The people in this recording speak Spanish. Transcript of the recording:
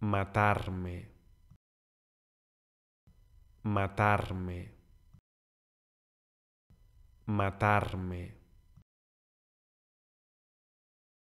matarme, matarme, matarme.